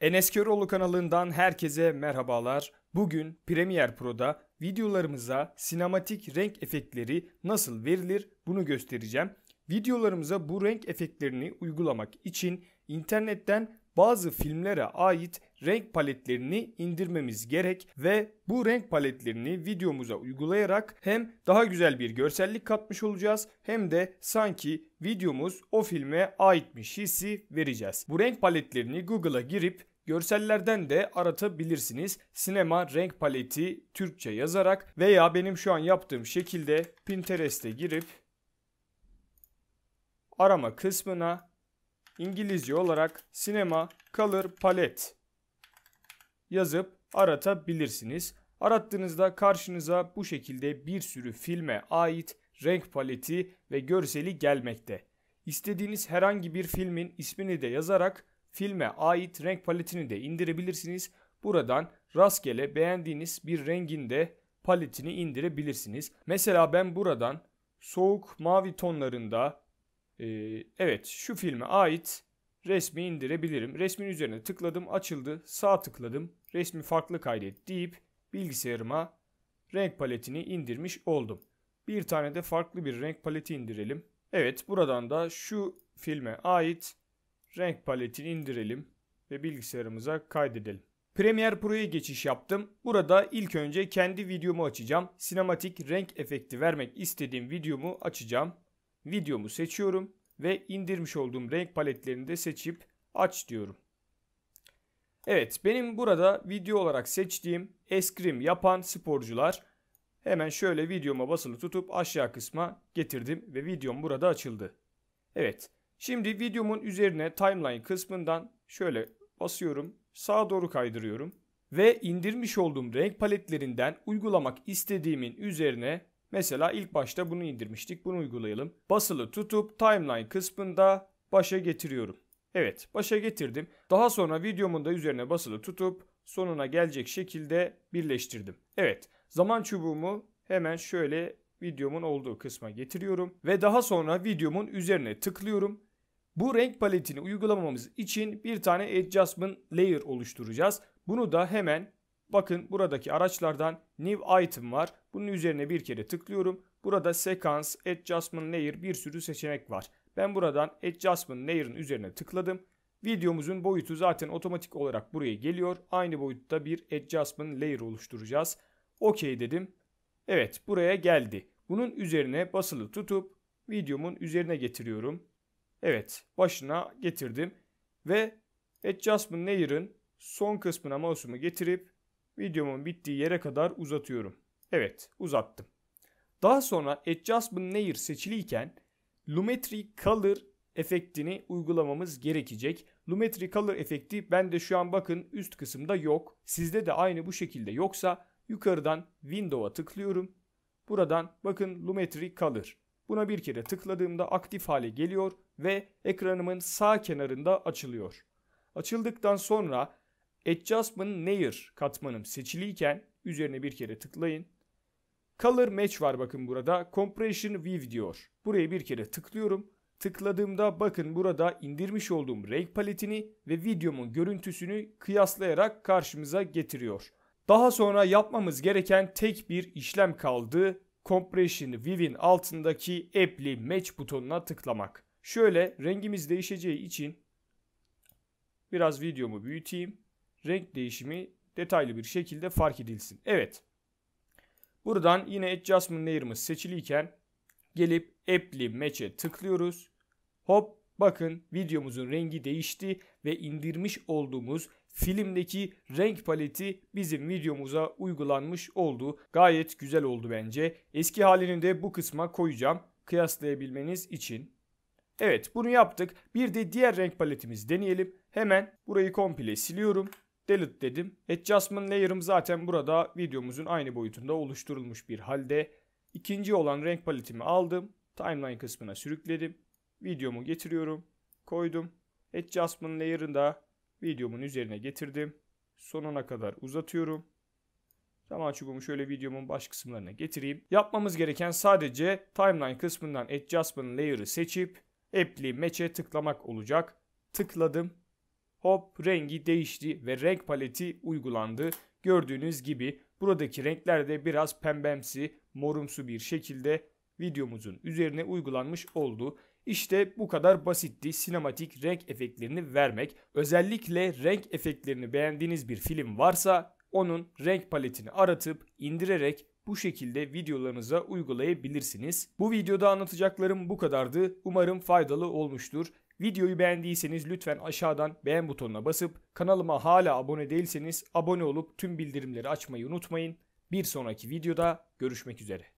Enes Köroğlu kanalından herkese merhabalar. Bugün Premiere Pro'da videolarımıza sinematik renk efektleri nasıl verilir bunu göstereceğim. Videolarımıza bu renk efektlerini uygulamak için internetten bazı filmlere ait renk paletlerini indirmemiz gerek ve bu renk paletlerini videomuza uygulayarak hem daha güzel bir görsellik katmış olacağız hem de sanki videomuz o filme aitmiş hissi vereceğiz. Bu renk paletlerini Google'a girip Görsellerden de aratabilirsiniz. Sinema renk paleti Türkçe yazarak veya benim şu an yaptığım şekilde Pinterest'e girip arama kısmına İngilizce olarak sinema color palet yazıp aratabilirsiniz. Arattığınızda karşınıza bu şekilde bir sürü filme ait renk paleti ve görseli gelmekte. İstediğiniz herhangi bir filmin ismini de yazarak filme ait renk paletini de indirebilirsiniz. Buradan rastgele beğendiğiniz bir rengin de paletini indirebilirsiniz. Mesela ben buradan soğuk mavi tonlarında e, evet şu filme ait resmi indirebilirim. Resmin üzerine tıkladım açıldı sağ tıkladım resmi farklı kaydet deyip bilgisayarıma renk paletini indirmiş oldum. Bir tane de farklı bir renk paleti indirelim. Evet buradan da şu filme ait renk paletini indirelim ve bilgisayarımıza kaydedelim. Premiere Pro'ya geçiş yaptım. Burada ilk önce kendi videomu açacağım. Sinematik renk efekti vermek istediğim videomu açacağım. Videomu seçiyorum ve indirmiş olduğum renk paletlerini de seçip aç diyorum. Evet benim burada video olarak seçtiğim eskrim yapan sporcular hemen şöyle videoma basılı tutup aşağı kısma getirdim ve videom burada açıldı. Evet Şimdi videomun üzerine timeline kısmından şöyle basıyorum. Sağa doğru kaydırıyorum. Ve indirmiş olduğum renk paletlerinden uygulamak istediğimin üzerine mesela ilk başta bunu indirmiştik. Bunu uygulayalım. Basılı tutup timeline kısmında başa getiriyorum. Evet başa getirdim. Daha sonra videomun da üzerine basılı tutup sonuna gelecek şekilde birleştirdim. Evet zaman çubuğumu hemen şöyle videomun olduğu kısma getiriyorum ve daha sonra videomun üzerine tıklıyorum bu renk paletini uygulamamız için bir tane adjustment layer oluşturacağız. Bunu da hemen bakın buradaki araçlardan new item var. Bunun üzerine bir kere tıklıyorum. Burada sequence, adjustment layer bir sürü seçenek var. Ben buradan adjustment layer'ın üzerine tıkladım. Videomuzun boyutu zaten otomatik olarak buraya geliyor. Aynı boyutta bir adjustment layer oluşturacağız. OK dedim. Evet buraya geldi. Bunun üzerine basılı tutup videomun üzerine getiriyorum. Evet başına getirdim. Ve Adjustment Layer'ın son kısmına mouse'umu getirip videomun bittiği yere kadar uzatıyorum. Evet uzattım. Daha sonra Adjustment Layer seçiliyken Lumetri Color efektini uygulamamız gerekecek. Lumetri Color efekti bende şu an bakın üst kısımda yok. Sizde de aynı bu şekilde yoksa yukarıdan Window'a tıklıyorum. Buradan bakın Lumetri Color. Buna bir kere tıkladığımda aktif hale geliyor ve ekranımın sağ kenarında açılıyor. Açıldıktan sonra Adjustment Layer katmanım seçiliyken üzerine bir kere tıklayın. Color Match var bakın burada. Compression View diyor. Buraya bir kere tıklıyorum. Tıkladığımda bakın burada indirmiş olduğum renk paletini ve videomun görüntüsünü kıyaslayarak karşımıza getiriyor. Daha sonra yapmamız gereken tek bir işlem kaldı Compression Vivin altındaki Apply Match butonuna tıklamak. Şöyle rengimiz değişeceği için biraz videomu büyüteyim. Renk değişimi detaylı bir şekilde fark edilsin. Evet. Buradan yine Adjustment Layer'ımız seçiliyken gelip Apply Match'e tıklıyoruz. Hop Bakın videomuzun rengi değişti ve indirmiş olduğumuz filmdeki renk paleti bizim videomuza uygulanmış oldu. Gayet güzel oldu bence. Eski halini de bu kısma koyacağım kıyaslayabilmeniz için. Evet bunu yaptık. Bir de diğer renk paletimizi deneyelim. Hemen burayı komple siliyorum. Delete dedim. Adjustment layer'ım zaten burada videomuzun aynı boyutunda oluşturulmuş bir halde. İkinci olan renk paletimi aldım. Timeline kısmına sürükledim videomu getiriyorum. Koydum. Adjustment layer'ını da videomun üzerine getirdim. Sonuna kadar uzatıyorum. Zaman çubuğumu şöyle videomun baş kısımlarına getireyim. Yapmamız gereken sadece timeline kısmından adjustment layer'ı seçip apply match'e tıklamak olacak. Tıkladım. Hop rengi değişti ve renk paleti uygulandı. Gördüğünüz gibi buradaki renkler de biraz pembemsi, morumsu bir şekilde videomuzun üzerine uygulanmış oldu. İşte bu kadar basitti sinematik renk efektlerini vermek. Özellikle renk efektlerini beğendiğiniz bir film varsa onun renk paletini aratıp indirerek bu şekilde videolarınıza uygulayabilirsiniz. Bu videoda anlatacaklarım bu kadardı. Umarım faydalı olmuştur. Videoyu beğendiyseniz lütfen aşağıdan beğen butonuna basıp kanalıma hala abone değilseniz abone olup tüm bildirimleri açmayı unutmayın. Bir sonraki videoda görüşmek üzere.